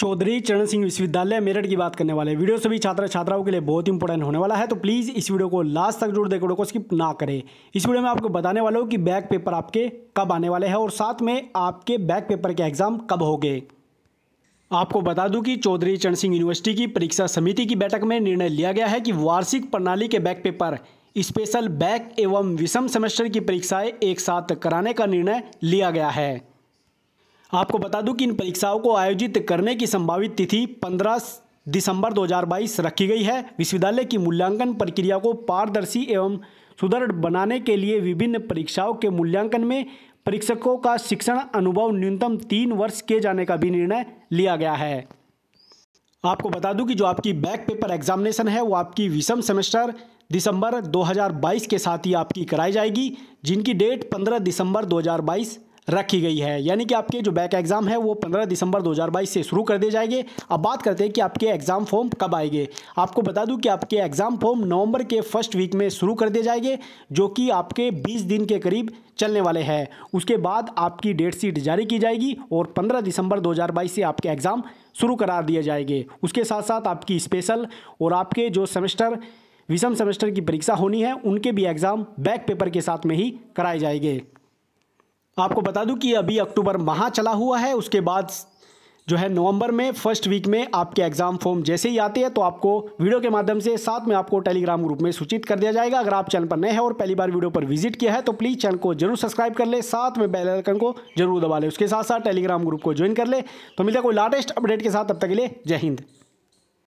चौधरी चरण सिंह विश्वविद्यालय मेरठ की बात करने वाले वीडियो सभी छात्र छात्राओं के लिए बहुत इंपॉर्टेंट होने वाला है तो प्लीज़ इस वीडियो को लास्ट तक जरूर देखो वीडियो को स्किप ना करें इस वीडियो में आपको बताने वाला हूँ कि बैक पेपर आपके कब आने वाले हैं और साथ में आपके बैक पेपर के एग्ज़ाम कब हो गए आपको बता दूं कि चौधरी चरण सिंह यूनिवर्सिटी की परीक्षा समिति की बैठक में निर्णय लिया गया है कि वार्षिक प्रणाली के बैक पेपर स्पेशल बैक एवं विषम सेमेस्टर की परीक्षाएं एक साथ कराने का निर्णय लिया गया है आपको बता दूं कि इन परीक्षाओं को आयोजित करने की संभावित तिथि 15 दिसंबर 2022 रखी गई है विश्वविद्यालय की मूल्यांकन प्रक्रिया को पारदर्शी एवं सुदृढ़ बनाने के लिए विभिन्न परीक्षाओं के मूल्यांकन में परीक्षकों का शिक्षण अनुभव न्यूनतम तीन वर्ष किए जाने का भी निर्णय लिया गया है आपको बता दूं कि जो आपकी बैक पेपर एग्जामिनेशन है वो आपकी विषम सेमेस्टर दिसंबर 2022 के साथ ही आपकी कराई जाएगी जिनकी डेट 15 दिसंबर 2022 रखी गई है यानी कि आपके जो बैक एग्ज़ाम है वो 15 दिसंबर 2022 से शुरू कर दिए जाएंगे अब बात करते हैं कि आपके एग्ज़ाम फॉर्म कब आएंगे आपको बता दूं कि आपके एग्ज़ाम फॉर्म नवंबर के फर्स्ट वीक में शुरू कर दिए जाएंगे जो कि आपके 20 दिन के करीब चलने वाले हैं उसके बाद आपकी डेट शीट जारी की जाएगी और पंद्रह दिसंबर दो से आपके एग्ज़ाम शुरू करार दिए जाएंगे उसके साथ साथ आपकी स्पेशल और आपके जो सेमेस्टर विषम सेमेस्टर की परीक्षा होनी है उनके भी एग्ज़ाम बैक पेपर के साथ में ही कराए जाएंगे तो आपको बता दूं कि अभी अक्टूबर माह चला हुआ है उसके बाद जो है नवंबर में फर्स्ट वीक में आपके एग्ज़ाम फॉर्म जैसे ही आते हैं तो आपको वीडियो के माध्यम से साथ में आपको टेलीग्राम ग्रुप में सूचित कर दिया जाएगा अगर आप चैनल पर नए हैं और पहली बार वीडियो पर विजिट किया है तो प्लीज़ चैनल को जरूर सब्सक्राइब कर ले साथ में बेल आइकन को जरूर दबा लें उसके साथ साथ टेलीग्राम ग्रुप को ज्वाइन कर ले तो मिलता है कोई लेटेस्ट अपडेट के साथ तब तक के लिए जय हिंद